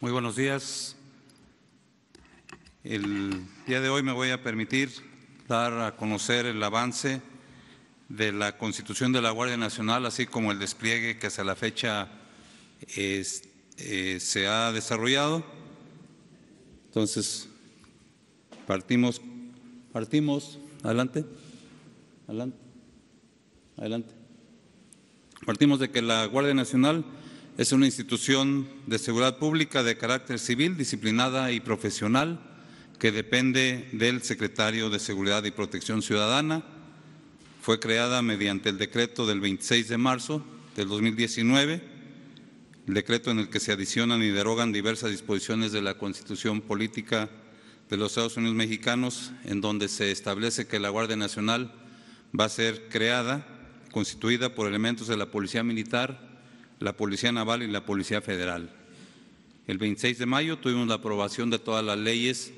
Muy buenos días. El día de hoy me voy a permitir dar a conocer el avance de la constitución de la Guardia Nacional, así como el despliegue que hasta la fecha eh, se ha desarrollado. Entonces, partimos, partimos, adelante, adelante, adelante. Partimos de que la Guardia Nacional es una institución de seguridad pública de carácter civil, disciplinada y profesional que depende del secretario de Seguridad y Protección Ciudadana. Fue creada mediante el decreto del 26 de marzo del 2019, el decreto en el que se adicionan y derogan diversas disposiciones de la Constitución Política de los Estados Unidos Mexicanos, en donde se establece que la Guardia Nacional va a ser creada, constituida por elementos de la Policía Militar, la Policía Naval y la Policía Federal. El 26 de mayo tuvimos la aprobación de todas las leyes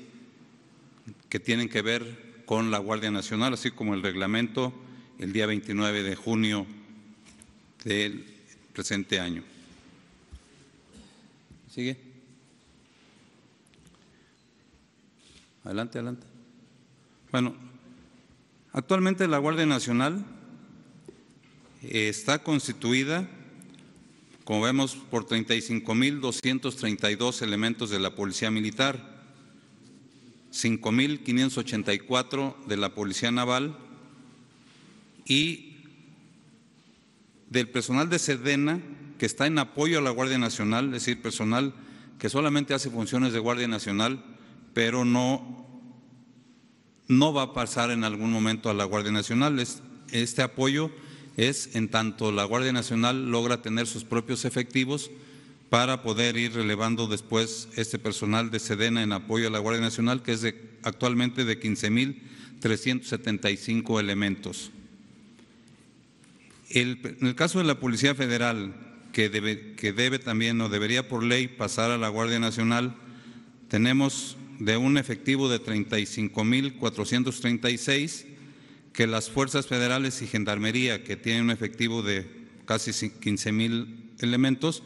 que tienen que ver con la Guardia Nacional, así como el reglamento el día 29 de junio del presente año. ¿Sigue? Adelante, adelante. Bueno, actualmente la Guardia Nacional eh, está constituida como vemos, por 35.232 elementos de la Policía Militar, 5.584 de la Policía Naval y del personal de Sedena que está en apoyo a la Guardia Nacional, es decir, personal que solamente hace funciones de Guardia Nacional, pero no, no va a pasar en algún momento a la Guardia Nacional. Este apoyo es en tanto la Guardia Nacional logra tener sus propios efectivos para poder ir relevando después este personal de Sedena en apoyo a la Guardia Nacional, que es de, actualmente de 15.375 elementos. en el caso de la Policía Federal, que debe, que debe también o debería por ley pasar a la Guardia Nacional, tenemos de un efectivo de 35.436 que las fuerzas federales y gendarmería, que tienen un efectivo de casi 15 mil elementos,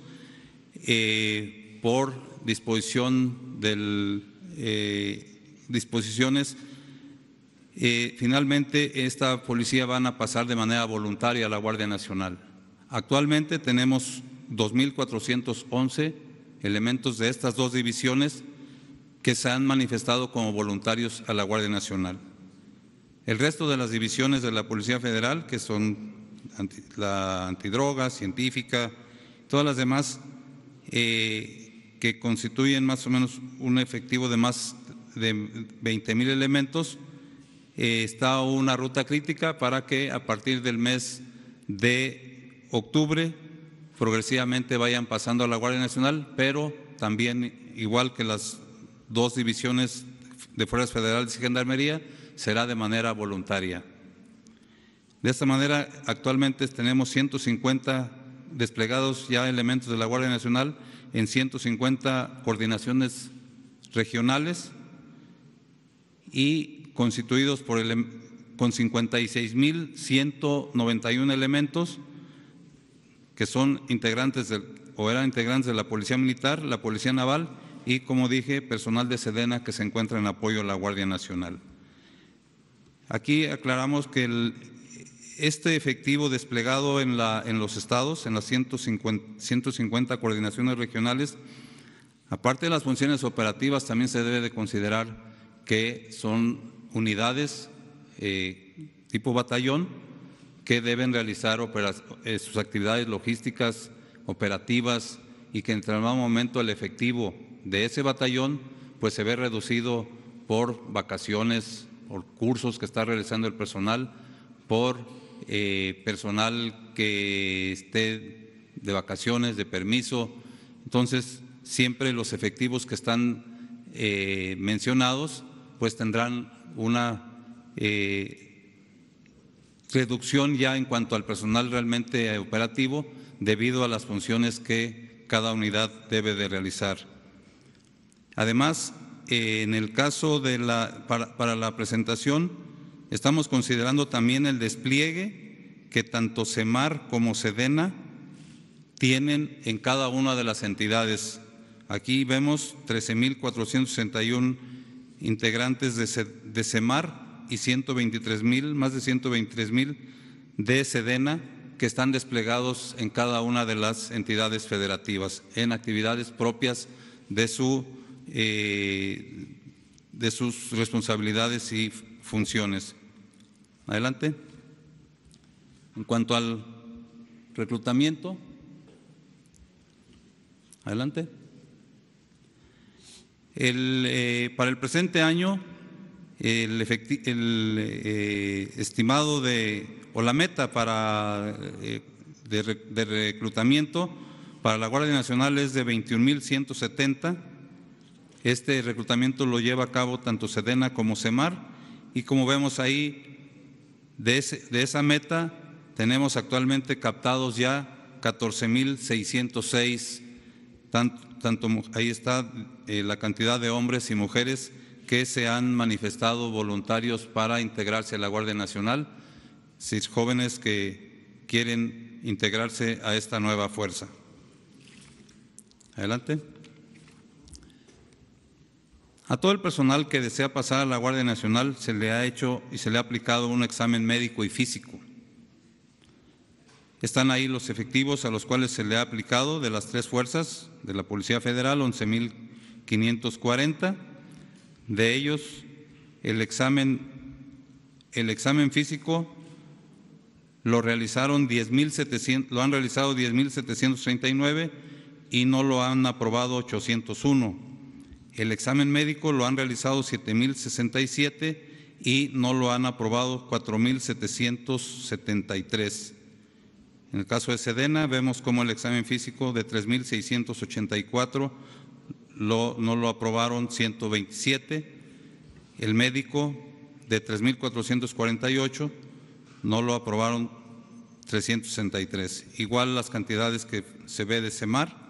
eh, por disposición del eh, disposiciones, eh, finalmente esta policía van a pasar de manera voluntaria a la Guardia Nacional. Actualmente tenemos 2.411 elementos de estas dos divisiones que se han manifestado como voluntarios a la Guardia Nacional. El resto de las divisiones de la Policía Federal, que son la antidroga, científica, todas las demás eh, que constituyen más o menos un efectivo de más de 20 mil elementos, eh, está una ruta crítica para que a partir del mes de octubre progresivamente vayan pasando a la Guardia Nacional, pero también, igual que las dos divisiones de Fuerzas Federales y Gendarmería, será de manera voluntaria. De esta manera, actualmente tenemos 150 desplegados ya elementos de la Guardia Nacional en 150 coordinaciones regionales y constituidos por con 56.191 elementos que son integrantes del, o eran integrantes de la Policía Militar, la Policía Naval y, como dije, personal de Sedena que se encuentra en apoyo a la Guardia Nacional. Aquí aclaramos que este efectivo desplegado en, la, en, los estados, en las 150, 150 coordinaciones regionales, aparte de las funciones operativas, también se debe de considerar que son unidades eh, tipo batallón que deben realizar eh, sus actividades logísticas, operativas y que en el momento el efectivo de ese batallón pues se ve reducido por vacaciones, o cursos que está realizando el personal, por eh, personal que esté de vacaciones, de permiso. Entonces, siempre los efectivos que están eh, mencionados, pues tendrán una eh, reducción ya en cuanto al personal realmente operativo debido a las funciones que cada unidad debe de realizar. Además, eh, en el caso de la, para, la presentación, estamos considerando también el despliegue que tanto Semar como SEDENA tienen en cada una de las entidades. Aquí vemos 13.461 integrantes de, Semar CEMAR y 123.000, más de 123.000 de SEDENA que están desplegados en cada una de las entidades federativas en actividades propias de su eh, de sus responsabilidades y funciones. Adelante. En cuanto al reclutamiento, adelante. El, eh, para el presente año, el, eh, estimado de, o la meta para, de, de reclutamiento para la Guardia Nacional es de 21.170 este reclutamiento lo lleva a cabo tanto Sedena como Semar y como vemos ahí, de, esa meta tenemos actualmente captados ya 14.606, tanto, ahí está eh, la cantidad de hombres y mujeres que se han manifestado voluntarios para integrarse a la Guardia Nacional, seis jóvenes que quieren integrarse a esta nueva fuerza. Adelante. A todo el personal que desea pasar a la Guardia Nacional se le ha hecho y se le ha aplicado un examen médico y físico. Están ahí los efectivos a los cuales se le ha aplicado de las tres fuerzas, de la Policía Federal, 11.540. De ellos, el examen, el examen físico lo realizaron 10.700, lo han realizado 10.739 y no lo han aprobado 801. El examen médico lo han realizado 7.067 y no lo han aprobado 4.773. En el caso de Sedena, vemos como el examen físico de 3.684 lo, no lo aprobaron 127, el médico de 3.448 no lo aprobaron 363. Igual las cantidades que se ve de Semar,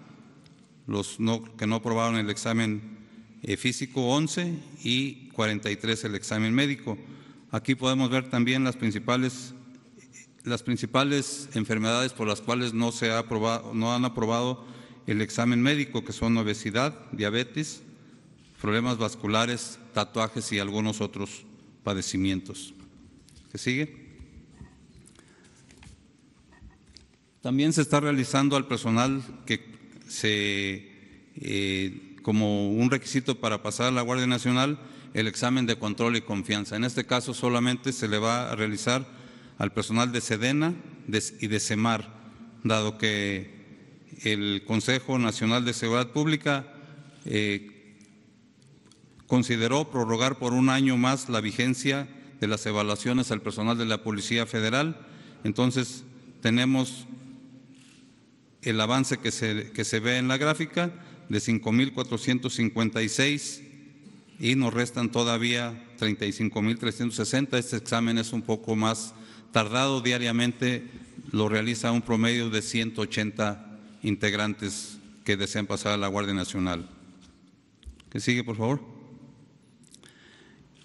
los que no aprobaron el examen eh, físico 11 y 43 el examen médico. Aquí podemos ver también las principales, las principales enfermedades por las cuales no, se ha aprobado, no han aprobado el examen médico, que son obesidad, diabetes, problemas vasculares, tatuajes y algunos otros padecimientos. ¿Qué sigue? También se está realizando al personal que se eh, como un requisito para pasar a la Guardia Nacional el examen de control y confianza. En este caso solamente se le va a realizar al personal de Sedena y de Semar, dado que el Consejo Nacional de Seguridad Pública eh, consideró prorrogar por un año más la vigencia de las evaluaciones al personal de la Policía Federal. Entonces, tenemos el avance que que se ve en la gráfica de 5.456 y nos restan todavía 35.360. Este examen es un poco más tardado diariamente, lo realiza un promedio de 180 integrantes que desean pasar a la Guardia Nacional. ¿Qué sigue, por favor?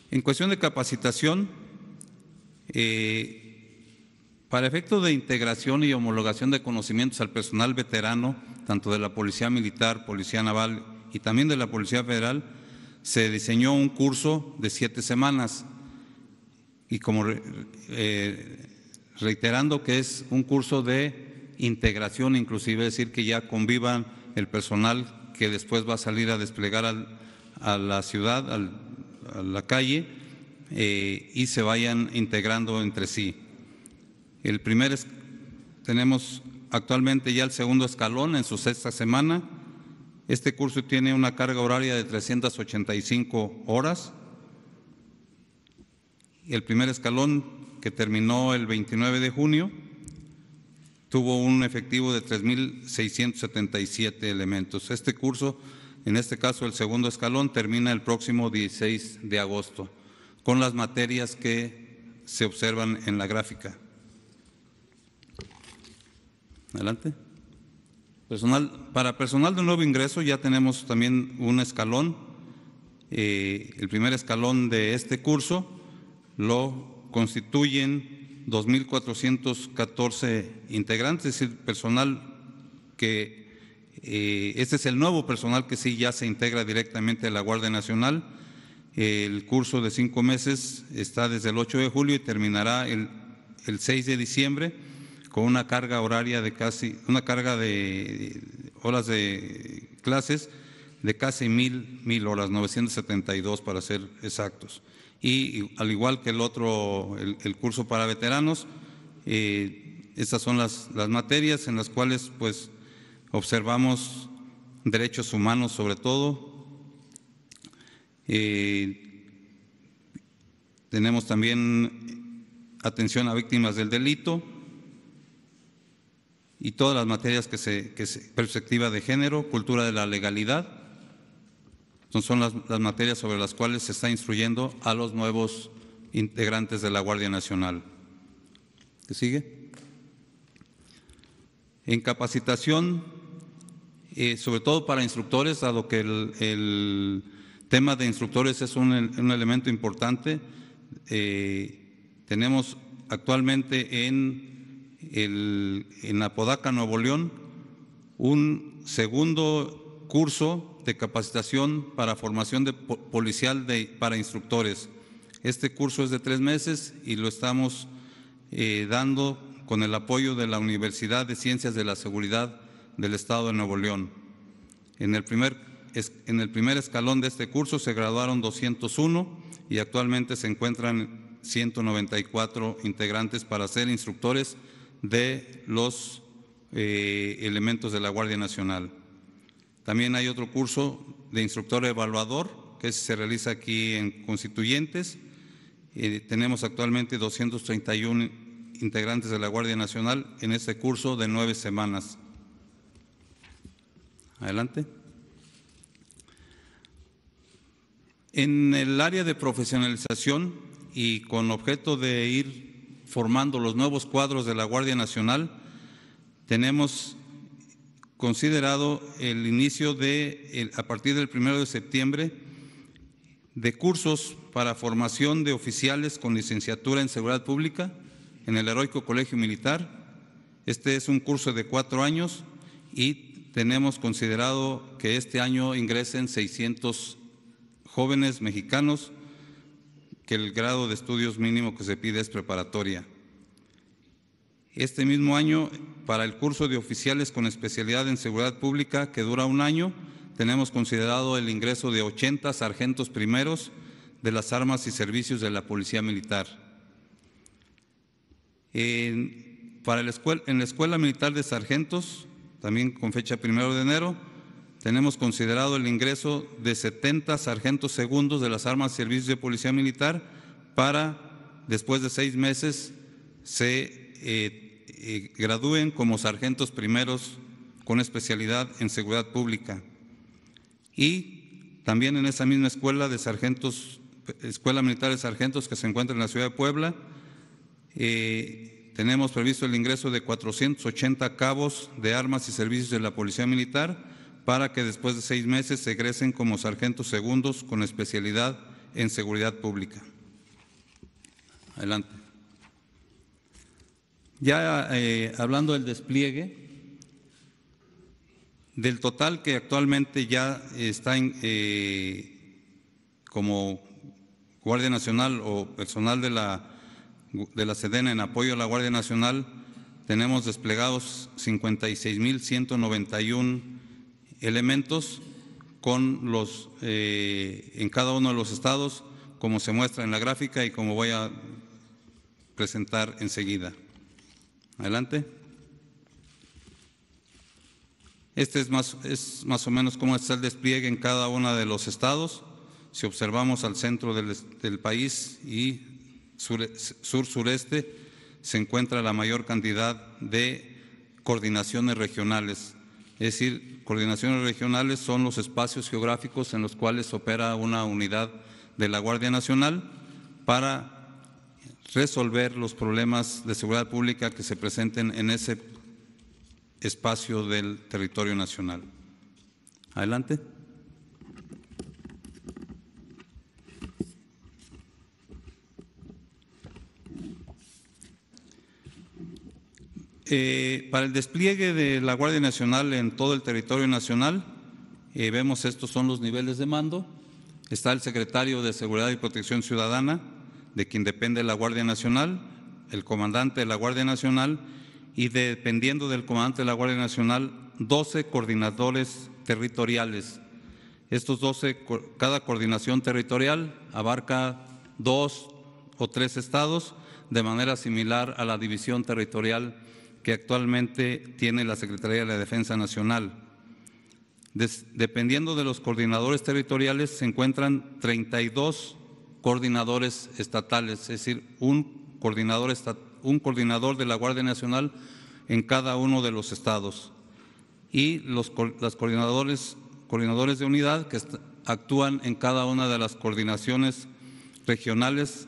En cuestión de capacitación, eh, para efectos de integración y homologación de conocimientos al personal veterano, tanto de la Policía Militar, Policía Naval y también de la Policía Federal, se diseñó un curso de siete semanas. Y como eh, reiterando que es un curso de integración, inclusive es decir que ya convivan el personal que después va a salir a desplegar a la ciudad, a la calle, eh, y se vayan integrando entre sí. El primer es, tenemos actualmente ya el segundo escalón en su sexta semana. Este curso tiene una carga horaria de 385 horas. El primer escalón, que terminó el 29 de junio, tuvo un efectivo de 3.677 elementos. Este curso, en este caso el segundo escalón, termina el próximo 16 de agosto, con las materias que se observan en la gráfica. Adelante. Personal, para personal de nuevo ingreso ya tenemos también un escalón. Eh, el primer escalón de este curso lo constituyen 2.414 integrantes, es decir, personal que eh, este es el nuevo personal que sí ya se integra directamente a la Guardia Nacional. El curso de cinco meses está desde el 8 de julio y terminará el, el 6 de diciembre con una carga horaria de casi, una carga de horas de clases de casi mil, mil horas, 972 para ser exactos. Y al igual que el otro, el, curso para veteranos, eh, estas son las, materias en las cuales pues observamos derechos humanos sobre todo. Eh, tenemos también atención a víctimas del delito, y todas las materias que se, perspectiva de género, cultura de la legalidad, son las, las materias sobre las cuales se está instruyendo a los nuevos integrantes de la Guardia Nacional. ¿Qué sigue? En capacitación, eh, sobre todo para instructores, dado que el, tema de instructores es un, elemento importante, eh, tenemos actualmente en el, en Apodaca, Nuevo León, un segundo curso de capacitación para formación de policial de, para instructores. Este curso es de tres meses y lo estamos eh, dando con el apoyo de la Universidad de Ciencias de la Seguridad del Estado de Nuevo León. En el primer, en el primer escalón de este curso se graduaron 201 y actualmente se encuentran 194 integrantes para ser instructores de los eh, elementos de la Guardia Nacional. También hay otro curso de instructor evaluador que se realiza aquí en Constituyentes. Eh, tenemos actualmente 231 integrantes de la Guardia Nacional en este curso de nueve semanas. Adelante. En el área de profesionalización y con objeto de ir formando los nuevos cuadros de la Guardia Nacional, tenemos considerado el inicio de, a partir del primero de septiembre, de cursos para formación de oficiales con licenciatura en seguridad pública en el Heroico Colegio Militar. Este es un curso de cuatro años y tenemos considerado que este año ingresen 600 jóvenes mexicanos que el grado de estudios mínimo que se pide es preparatoria. Este mismo año, para el curso de oficiales con especialidad en seguridad pública, que dura un año, tenemos considerado el ingreso de 80 sargentos primeros de las armas y servicios de la Policía Militar. En, para la escuela, en la Escuela Militar de Sargentos, también con fecha primero de enero, tenemos considerado el ingreso de 70 sargentos segundos de las armas y servicios de policía militar para, después de seis meses, se eh, eh, gradúen como sargentos primeros con especialidad en seguridad pública. Y también en esa misma escuela de sargentos, Escuela Militar de Sargentos que se encuentra en la ciudad de Puebla, eh, tenemos previsto el ingreso de 480 cabos de armas y servicios de la Policía Militar para que después de seis meses egresen como sargentos segundos con especialidad en seguridad pública. Adelante. Ya eh, hablando del despliegue, del total que actualmente ya está eh, como Guardia Nacional o personal de la, de la Sedena en apoyo a la Guardia Nacional, tenemos desplegados 56.191 elementos con los, eh, en cada uno de los estados, como se muestra en la gráfica y como voy a presentar enseguida. Adelante. Este es más, es más o menos cómo está el despliegue en cada uno de los estados. Si observamos al centro del, país y sur-sureste, se encuentra la mayor cantidad de coordinaciones regionales es decir, coordinaciones regionales son los espacios geográficos en los cuales opera una unidad de la Guardia Nacional para resolver los problemas de seguridad pública que se presenten en ese espacio del territorio nacional. Adelante. Eh, para el despliegue de la Guardia Nacional en todo el territorio nacional, eh, vemos estos son los niveles de mando. Está el secretario de Seguridad y Protección Ciudadana, de quien depende la Guardia Nacional, el comandante de la Guardia Nacional y dependiendo del comandante de la Guardia Nacional, 12 coordinadores territoriales. Estos 12, cada coordinación territorial abarca dos o tres estados de manera similar a la división territorial que actualmente tiene la Secretaría de la Defensa Nacional. dependiendo de los coordinadores territoriales, se encuentran 32 coordinadores estatales, es decir, un coordinador, un coordinador de la Guardia Nacional en cada uno de los estados. Y los las coordinadores, coordinadores de unidad que actúan en cada una de las coordinaciones regionales,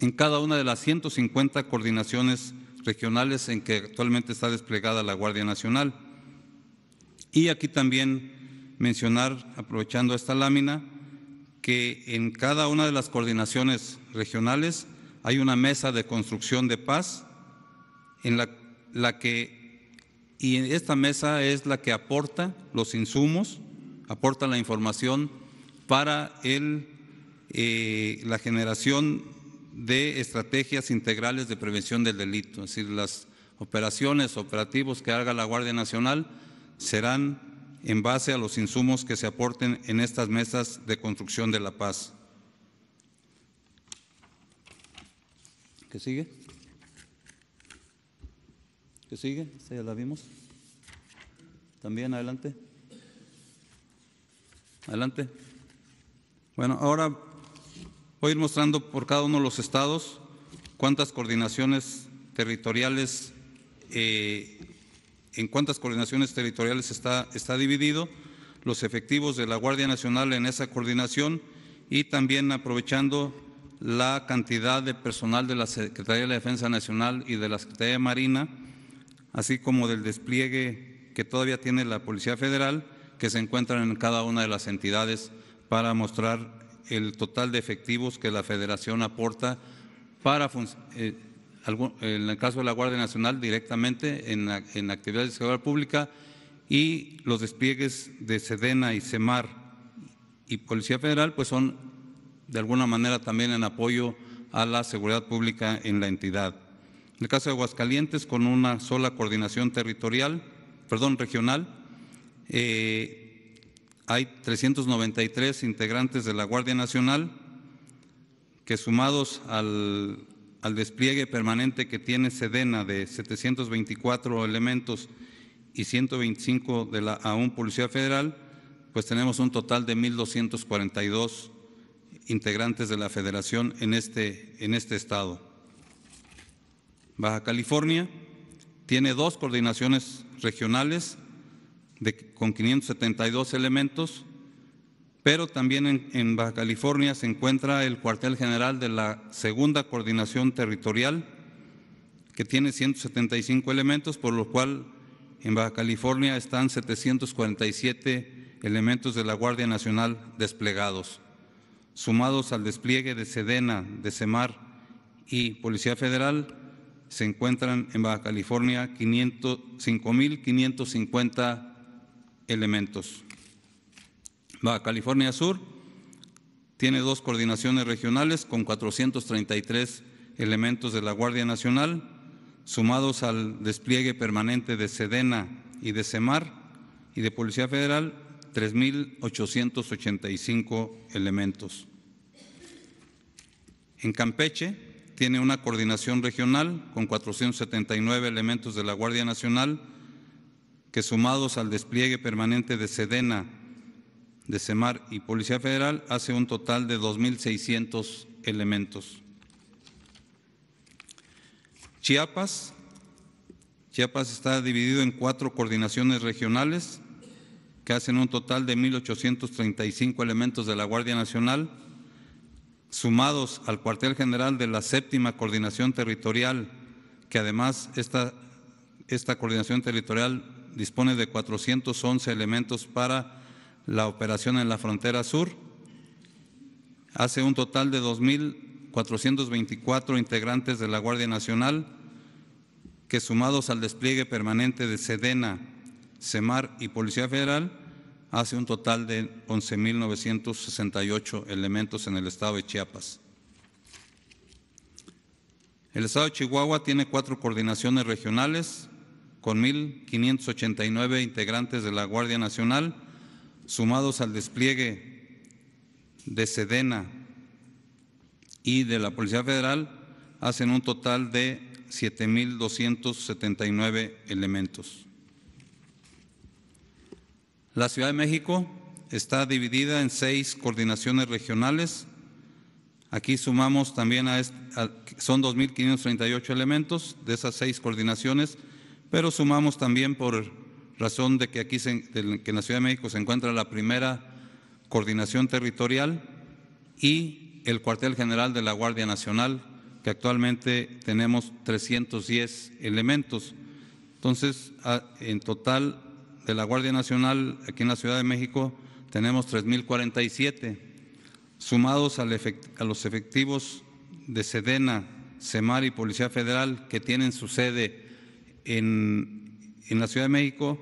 en cada una de las 150 coordinaciones regionales en que actualmente está desplegada la Guardia Nacional. Y aquí también mencionar, aprovechando esta lámina, que en cada una de las coordinaciones regionales hay una mesa de construcción de paz en la, la que, y esta mesa es la que aporta los insumos, aporta la información para el, eh, la generación de estrategias integrales de prevención del delito. Es decir, las operaciones, operativos que haga la Guardia Nacional serán en base a los insumos que se aporten en estas mesas de construcción de la paz. ¿Qué sigue? ¿Qué sigue? ¿Ya la vimos? También adelante. Adelante. Bueno, ahora Voy a ir mostrando por cada uno de los estados cuántas coordinaciones territoriales, eh, en cuántas coordinaciones territoriales está, está dividido, los efectivos de la Guardia Nacional en esa coordinación y también aprovechando la cantidad de personal de la Secretaría de la Defensa Nacional y de la Secretaría Marina, así como del despliegue que todavía tiene la Policía Federal, que se encuentran en cada una de las entidades para mostrar el total de efectivos que la Federación aporta para, eh, en el caso de la Guardia Nacional, directamente en, en actividades de seguridad pública y los despliegues de Sedena y Semar y Policía Federal, pues son de alguna manera también en apoyo a la seguridad pública en la entidad. En el caso de Aguascalientes, con una sola coordinación territorial, perdón, regional, eh, hay 393 integrantes de la Guardia Nacional que sumados al, despliegue permanente que tiene Sedena de 724 elementos y 125 de la aún Policía Federal, pues tenemos un total de 1.242 integrantes de la Federación en este, en este estado. Baja California tiene dos coordinaciones regionales con 572 elementos, pero también en, Baja California se encuentra el cuartel general de la Segunda Coordinación Territorial, que tiene 175 elementos, por lo cual en Baja California están 747 elementos de la Guardia Nacional desplegados, sumados al despliegue de Sedena, de Semar y Policía Federal, se encuentran en Baja California 5.550 elementos. Baja California Sur tiene dos coordinaciones regionales con 433 elementos de la Guardia Nacional, sumados al despliegue permanente de Sedena y de Semar y de Policía Federal, 3.885 elementos. En Campeche tiene una coordinación regional con 479 elementos de la Guardia Nacional, que sumados al despliegue permanente de Sedena, de Semar y Policía Federal, hace un total de 2.600 elementos. Chiapas. Chiapas está dividido en cuatro coordinaciones regionales que hacen un total de 1.835 elementos de la Guardia Nacional, sumados al cuartel general de la séptima coordinación territorial, que además esta coordinación territorial dispone de 411 elementos para la operación en la frontera sur. Hace un total de 2.424 integrantes de la Guardia Nacional, que sumados al despliegue permanente de Sedena, Semar y Policía Federal, hace un total de 11.968 elementos en el estado de Chiapas. El estado de Chihuahua tiene cuatro coordinaciones regionales, con 1.589 integrantes de la Guardia Nacional, sumados al despliegue de Sedena y de la Policía Federal, hacen un total de 7.279 elementos. La Ciudad de México está dividida en seis coordinaciones regionales. Aquí sumamos también a, este, son 2.538 elementos de esas seis coordinaciones pero sumamos también por razón de que aquí, que en la Ciudad de México se encuentra la primera coordinación territorial y el cuartel general de la Guardia Nacional, que actualmente tenemos 310 elementos. Entonces, en total de la Guardia Nacional aquí en la Ciudad de México tenemos 3.047, sumados a los efectivos de Sedena, Semar y Policía Federal, que tienen su sede en, la Ciudad de México,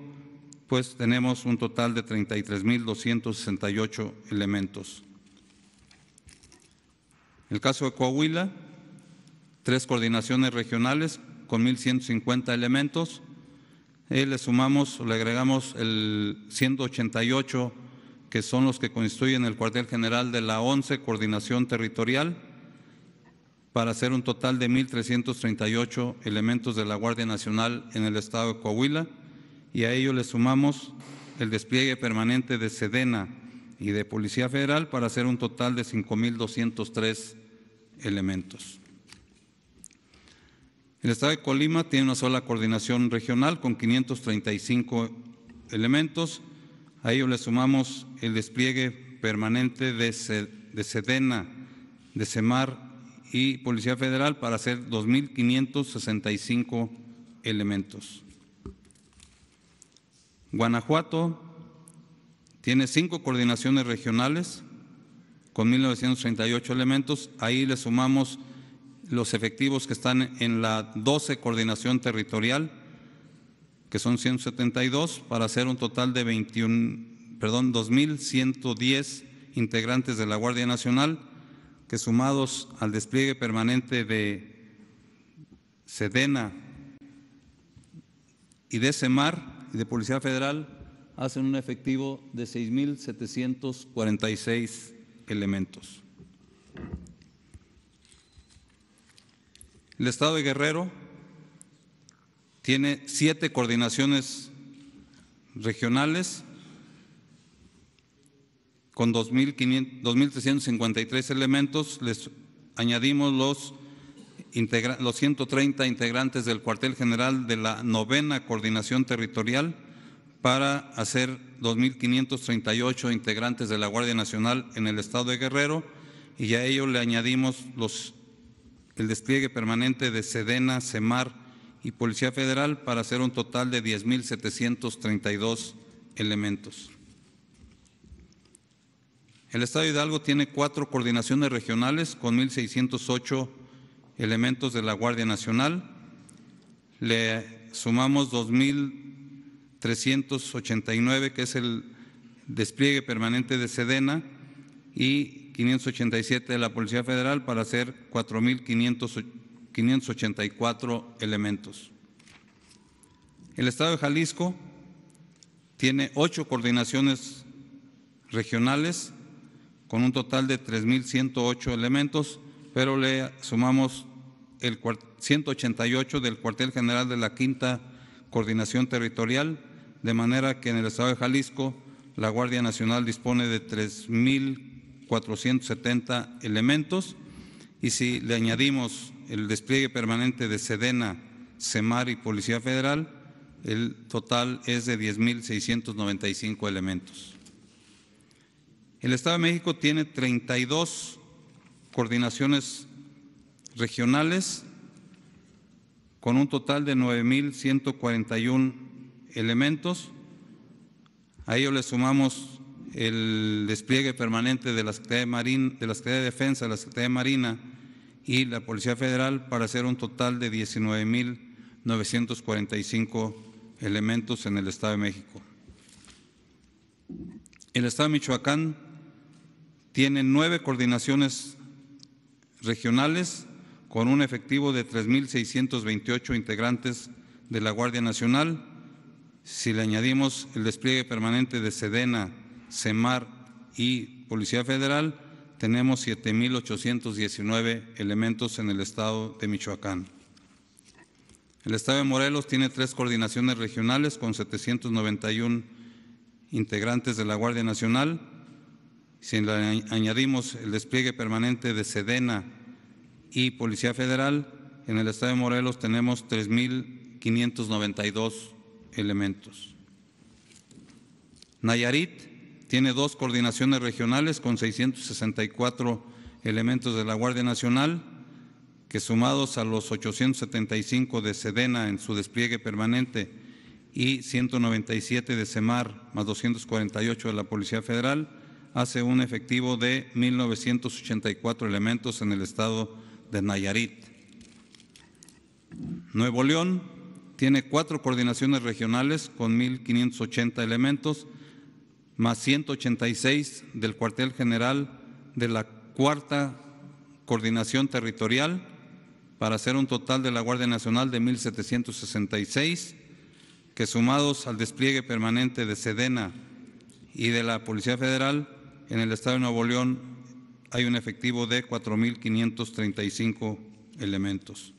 pues tenemos un total de 33.268 elementos. el caso de Coahuila, tres coordinaciones regionales con 1.150 elementos. Eh, le sumamos, le agregamos el 188 que son los que constituyen el cuartel general de la 11 Coordinación Territorial para hacer un total de 1.338 elementos de la Guardia Nacional en el estado de Coahuila y a ello le sumamos el despliegue permanente de Sedena y de Policía Federal para hacer un total de 5.203 elementos. El Estado de Colima tiene una sola coordinación regional con 535 elementos. A ello le sumamos el despliegue permanente de Sedena, de Semar y Policía Federal para hacer 2.565 elementos. Guanajuato tiene cinco coordinaciones regionales con 1.938 elementos. Ahí le sumamos los efectivos que están en la 12 coordinación territorial, que son 172, para hacer un total de 21, perdón, 2.110 integrantes de la Guardia Nacional que sumados al despliegue permanente de Sedena y de Semar y de Policía Federal, hacen un efectivo de 6.746 elementos. El Estado de Guerrero tiene siete coordinaciones regionales con 2.353 elementos, les añadimos los, los 130 integrantes del cuartel general de la novena coordinación territorial para hacer 2.538 integrantes de la Guardia Nacional en el estado de Guerrero y a ello le añadimos los, el despliegue permanente de Sedena, Semar y Policía Federal para hacer un total de 10.732 elementos. El Estado de Hidalgo tiene cuatro coordinaciones regionales con 1.608 elementos de la Guardia Nacional. Le sumamos 2.389, que es el despliegue permanente de Sedena, y 587 de la Policía Federal para hacer 4.584 elementos. El Estado de Jalisco tiene ocho coordinaciones regionales con un total de 3.108 elementos, pero le sumamos el 188 del cuartel general de la Quinta Coordinación Territorial, de manera que en el estado de Jalisco la Guardia Nacional dispone de 3.470 elementos y si le añadimos el despliegue permanente de Sedena, Semar y Policía Federal, el total es de 10.695 elementos. El Estado de México tiene 32 coordinaciones regionales con un total de 9.141 elementos. A ello le sumamos el despliegue permanente de la Secretaría de, Marín, de, de Defensa, de la Secretaría de Marina y la Policía Federal para hacer un total de 19.945 elementos en el Estado de México. El Estado de Michoacán tiene nueve coordinaciones regionales con un efectivo de 3.628 integrantes de la Guardia Nacional. Si le añadimos el despliegue permanente de Sedena, CEMAR y Policía Federal, tenemos 7.819 elementos en el estado de Michoacán. El estado de Morelos tiene tres coordinaciones regionales con 791 integrantes de la Guardia Nacional si añadimos el despliegue permanente de Sedena y Policía Federal, en el estado de Morelos tenemos 3.592 elementos. Nayarit tiene dos coordinaciones regionales con 664 elementos de la Guardia Nacional, que sumados a los 875 de Sedena en su despliegue permanente y 197 de Semar más 248 de la Policía Federal, hace un efectivo de 1.984 elementos en el estado de Nayarit. Nuevo León tiene cuatro coordinaciones regionales con 1.580 elementos, más 186 del cuartel general de la cuarta coordinación territorial, para hacer un total de la Guardia Nacional de 1.766, que sumados al despliegue permanente de Sedena y de la Policía Federal, en el Estado de Nuevo León hay un efectivo de 4.535 elementos.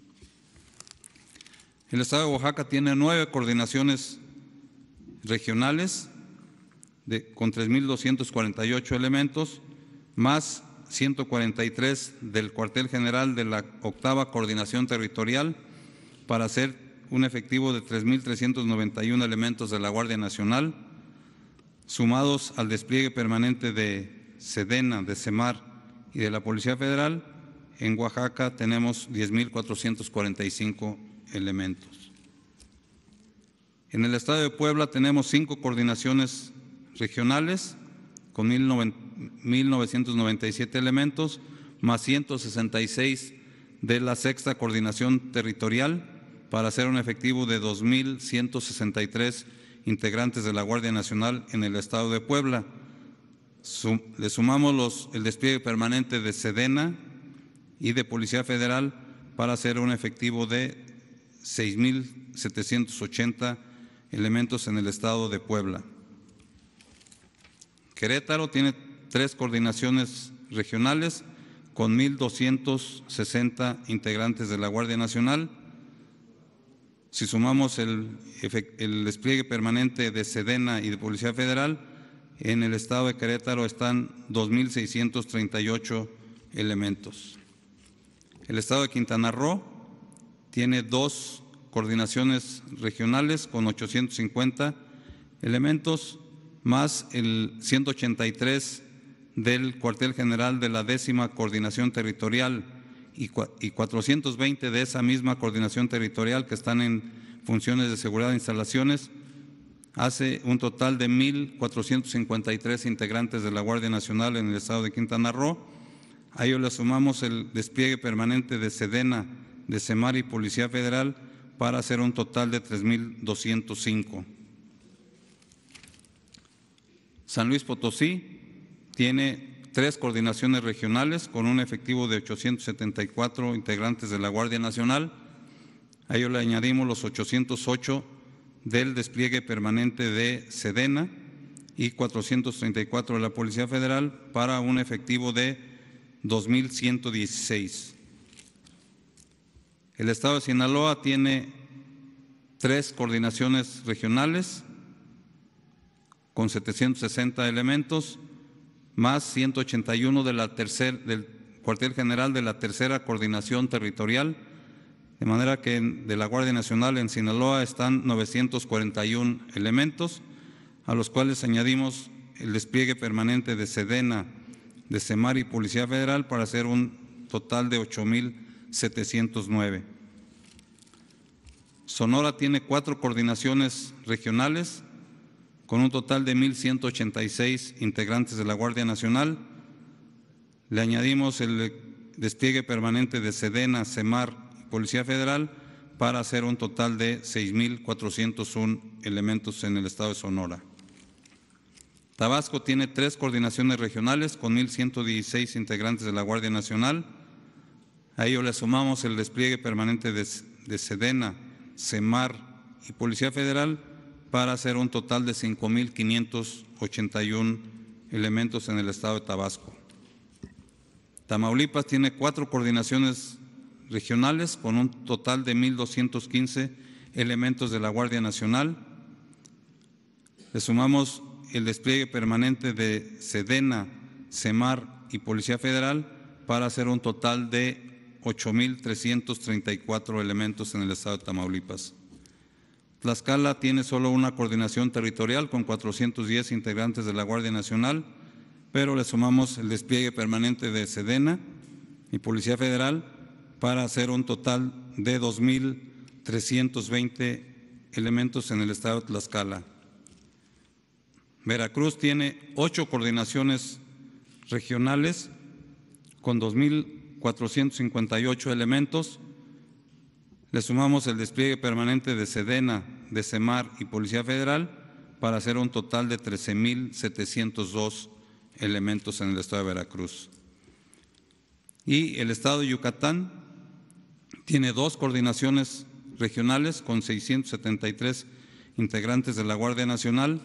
El Estado de Oaxaca tiene nueve coordinaciones regionales de, con 3.248 elementos, más 143 del cuartel general de la octava coordinación territorial, para hacer un efectivo de 3.391 elementos de la Guardia Nacional, sumados al despliegue permanente de Sedena, de CEMAR y de la Policía Federal, en Oaxaca tenemos 10.445 elementos. En el estado de Puebla tenemos cinco coordinaciones regionales con 1.997 elementos, más 166 de la sexta coordinación territorial para hacer un efectivo de 2.163 integrantes de la Guardia Nacional en el estado de Puebla. le sumamos el despliegue permanente de Sedena y de Policía Federal para hacer un efectivo de 6.780 elementos en el estado de Puebla. Querétaro tiene tres coordinaciones regionales con 1.260 integrantes de la Guardia Nacional si sumamos el, despliegue permanente de Sedena y de Policía Federal, en el estado de Querétaro están 2.638 elementos. El estado de Quintana Roo tiene dos coordinaciones regionales con 850 elementos, más el 183 del cuartel general de la décima coordinación territorial y 420 de esa misma coordinación territorial que están en funciones de seguridad de instalaciones, hace un total de 1.453 integrantes de la Guardia Nacional en el estado de Quintana Roo. A ello le sumamos el despliegue permanente de Sedena, de Semar y Policía Federal para hacer un total de 3.205. San Luis Potosí tiene tres coordinaciones regionales con un efectivo de 874 integrantes de la Guardia Nacional. A ello le añadimos los 808 del despliegue permanente de Sedena y 434 de la Policía Federal para un efectivo de 2.116. El Estado de Sinaloa tiene tres coordinaciones regionales con 760 elementos más 181 de la del cuartel general de la tercera coordinación territorial, de manera que de la Guardia Nacional en Sinaloa están 941 elementos, a los cuales añadimos el despliegue permanente de Sedena, de Semar y Policía Federal para hacer un total de 8.709. Sonora tiene cuatro coordinaciones regionales con un total de 1.186 integrantes de la Guardia Nacional. Le añadimos el despliegue permanente de Sedena, Semar y Policía Federal para hacer un total de 6.401 elementos en el estado de Sonora. Tabasco tiene tres coordinaciones regionales con 1.116 integrantes de la Guardia Nacional. A ello le sumamos el despliegue permanente de, Sedena, Semar y Policía Federal para hacer un total de 5.581 elementos en el estado de Tabasco. Tamaulipas tiene cuatro coordinaciones regionales con un total de 1.215 elementos de la Guardia Nacional. Le sumamos el despliegue permanente de Sedena, CEMAR y Policía Federal para hacer un total de 8.334 elementos en el estado de Tamaulipas. Tlaxcala tiene solo una coordinación territorial con 410 integrantes de la Guardia Nacional, pero le sumamos el despliegue permanente de Sedena y Policía Federal para hacer un total de 2.320 elementos en el estado de Tlaxcala. Veracruz tiene ocho coordinaciones regionales con 2.458 elementos le sumamos el despliegue permanente de Sedena, de Semar y Policía Federal para hacer un total de 13.702 elementos en el estado de Veracruz. Y el estado de Yucatán tiene dos coordinaciones regionales con 673 integrantes de la Guardia Nacional.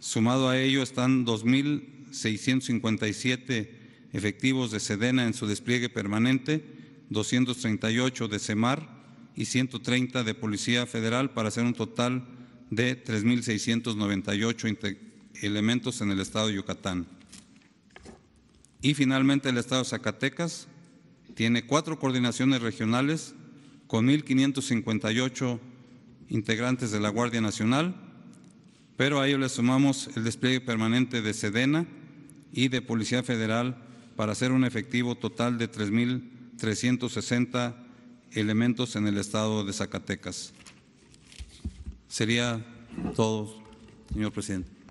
Sumado a ello están 2.657 efectivos de Sedena en su despliegue permanente, 238 de Semar y 130 de Policía Federal para hacer un total de 3.698 elementos en el estado de Yucatán. Y finalmente el estado de Zacatecas tiene cuatro coordinaciones regionales con 1.558 integrantes de la Guardia Nacional, pero a ello le sumamos el despliegue permanente de Sedena y de Policía Federal para hacer un efectivo total de 3.360 elementos en el estado de Zacatecas. Sería todo, señor presidente.